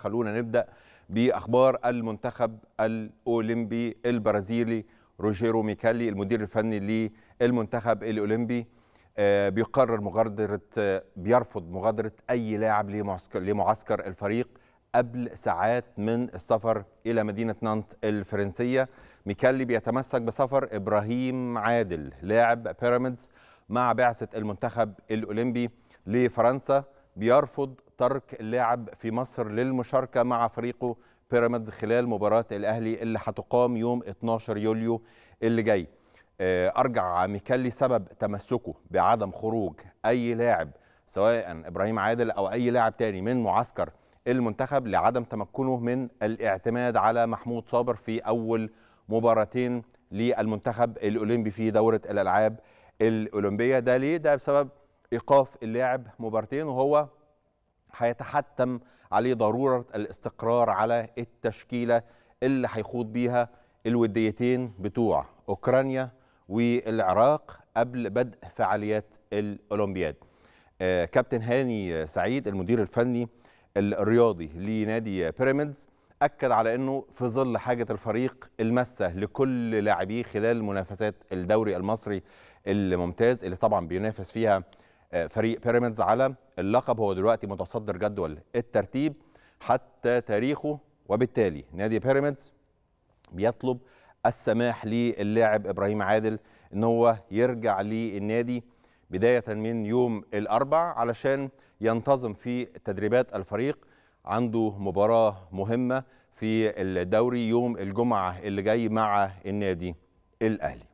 خلونا نبدأ بأخبار المنتخب الأولمبي البرازيلي روجيرو ميكالي المدير الفني للمنتخب الأولمبي آه، بيقرر مغادرة آه، بيرفض مغادرة أي لاعب لمعسكر الفريق قبل ساعات من السفر إلى مدينة نانت الفرنسية ميكالي بيتمسك بسفر إبراهيم عادل لاعب بيراميدز مع بعثة المنتخب الأولمبي لفرنسا بيرفض ترك اللاعب في مصر للمشاركة مع فريقه بيراميدز خلال مباراة الأهلي اللي هتقام يوم 12 يوليو اللي جاي آه، أرجع ميكالي سبب تمسكه بعدم خروج أي لاعب سواء إبراهيم عادل أو أي لاعب تاني من معسكر المنتخب لعدم تمكنه من الاعتماد على محمود صابر في أول مباراتين للمنتخب الأولمبي في دورة الألعاب الأولمبية ده ليه؟ ده بسبب ايقاف اللاعب مبارتين وهو هيتحتم عليه ضروره الاستقرار على التشكيله اللي هيخوض بيها الوديتين بتوع اوكرانيا والعراق قبل بدء فعاليات الاولمبياد آه، كابتن هاني سعيد المدير الفني الرياضي لنادي بيراميدز اكد على انه في ظل حاجه الفريق المسه لكل لاعبيه خلال منافسات الدوري المصري الممتاز اللي طبعا بينافس فيها فريق بيراميدز على اللقب هو دلوقتي متصدر جدول الترتيب حتى تاريخه وبالتالي نادي بيراميدز بيطلب السماح للاعب ابراهيم عادل ان هو يرجع للنادي بدايه من يوم الاربع علشان ينتظم في تدريبات الفريق عنده مباراه مهمه في الدوري يوم الجمعه اللي جاي مع النادي الاهلي